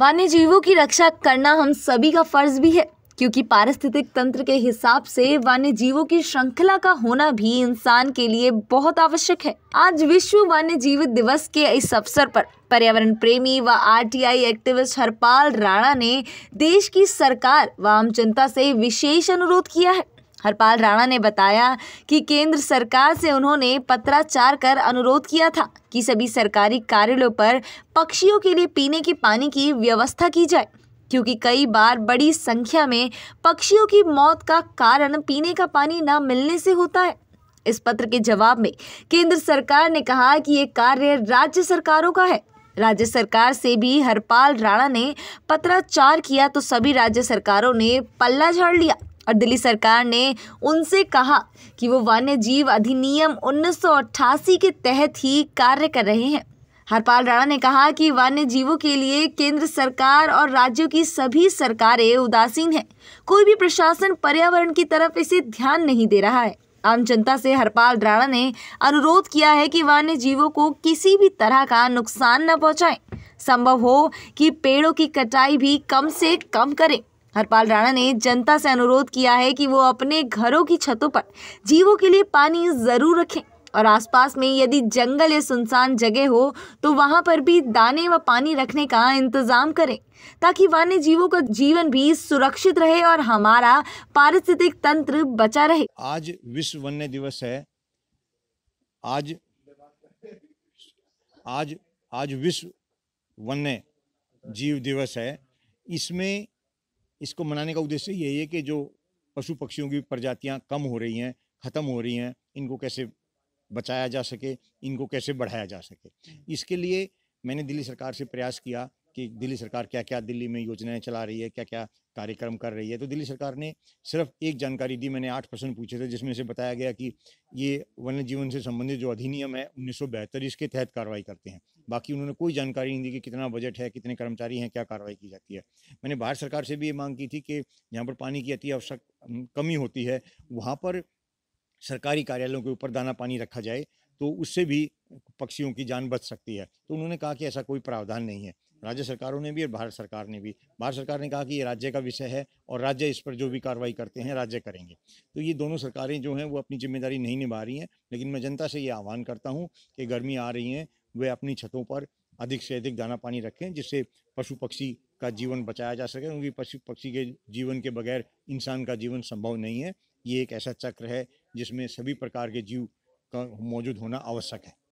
वन्य जीवों की रक्षा करना हम सभी का फर्ज भी है क्योंकि पारिस्थितिक तंत्र के हिसाब से वन्य जीवों की श्रृंखला का होना भी इंसान के लिए बहुत आवश्यक है आज विश्व वन्य जीव दिवस के इस अवसर पर पर्यावरण प्रेमी व आरटीआई एक्टिविस्ट हरपाल राणा ने देश की सरकार व आम जनता से विशेष अनुरोध किया है हरपाल राणा ने बताया कि केंद्र सरकार से उन्होंने पत्राचार कर अनुरोध किया था कि सभी सरकारी कार्यालयों पर पक्षियों के लिए पीने के पानी की व्यवस्था की जाए क्योंकि कई बार बड़ी संख्या में पक्षियों की मौत का कारण पीने का पानी न मिलने से होता है इस पत्र के जवाब में केंद्र सरकार ने कहा कि ये कार्य राज्य सरकारों का है राज्य सरकार से भी हरपाल राणा ने पत्राचार किया तो सभी राज्य सरकारों ने पल्ला झाड़ लिया और दिल्ली सरकार ने उनसे कहा कि वो वन्य जीव अधिनियम उन्नीस के तहत ही कार्य कर रहे हैं हरपाल राणा ने कहा कि वन्य जीवों के लिए केंद्र सरकार और राज्यों की सभी सरकारें उदासीन हैं कोई भी प्रशासन पर्यावरण की तरफ इसे ध्यान नहीं दे रहा है आम जनता से हरपाल राणा ने अनुरोध किया है कि वन्य जीवों को किसी भी तरह का नुकसान न पहुंचाएं संभव हो कि पेड़ों की कटाई भी कम से कम करें हरपाल राणा ने जनता से अनुरोध किया है कि वो अपने घरों की छतों पर जीवों के लिए पानी जरूर रखें और आसपास में यदि जंगल या सुनसान जगह हो तो वहां पर भी दाने व पानी रखने का इंतज़ाम करें ताकि वन्य जीवों का जीवन भी सुरक्षित रहे और हमारा पारिस्थितिक तंत्र बचा रहे आज विश्व वन्य दिवस है आज आज आज विश्व वन्य जीव दिवस है इसमें इसको मनाने का उद्देश्य यही है कि जो पशु पक्षियों की प्रजातियाँ कम हो रही हैं ख़त्म हो रही हैं इनको कैसे बचाया जा सके इनको कैसे बढ़ाया जा सके हम्म। इसके लिए मैंने दिल्ली सरकार से प्रयास किया कि दिल्ली सरकार क्या क्या दिल्ली में योजनाएं चला रही है क्या क्या कार्यक्रम कर रही है तो दिल्ली सरकार ने सिर्फ एक जानकारी दी मैंने आठ प्रश्न पूछे थे जिसमें से बताया गया कि ये वन्य जीवन से संबंधित जो अधिनियम है उन्नीस इसके तहत कार्रवाई करते हैं बाकी उन्होंने कोई जानकारी नहीं दी कि कितना बजट है कितने कर्मचारी हैं क्या कार्रवाई की जाती है मैंने भारत सरकार से भी ये मांग की थी कि जहाँ पर पानी की अति आवश्यक कमी होती है वहाँ पर सरकारी कार्यालयों के ऊपर दाना पानी रखा जाए तो उससे भी पक्षियों की जान बच सकती है तो उन्होंने कहा कि ऐसा कोई प्रावधान नहीं है राज्य सरकारों ने भी और भारत सरकार ने भी भारत सरकार ने कहा कि ये राज्य का विषय है और राज्य इस पर जो भी कार्रवाई करते हैं राज्य करेंगे तो ये दोनों सरकारें जो हैं वो अपनी जिम्मेदारी नहीं निभा रही हैं लेकिन मैं जनता से ये आह्वान करता हूँ कि गर्मी आ रही है वे अपनी छतों पर अधिक से अधिक दाना पानी रखें जिससे पशु पक्षी का जीवन बचाया जा सके क्योंकि पशु पक्षी के जीवन के बगैर इंसान का जीवन संभव नहीं है ये एक ऐसा चक्र है जिसमें सभी प्रकार के जीव का मौजूद होना आवश्यक है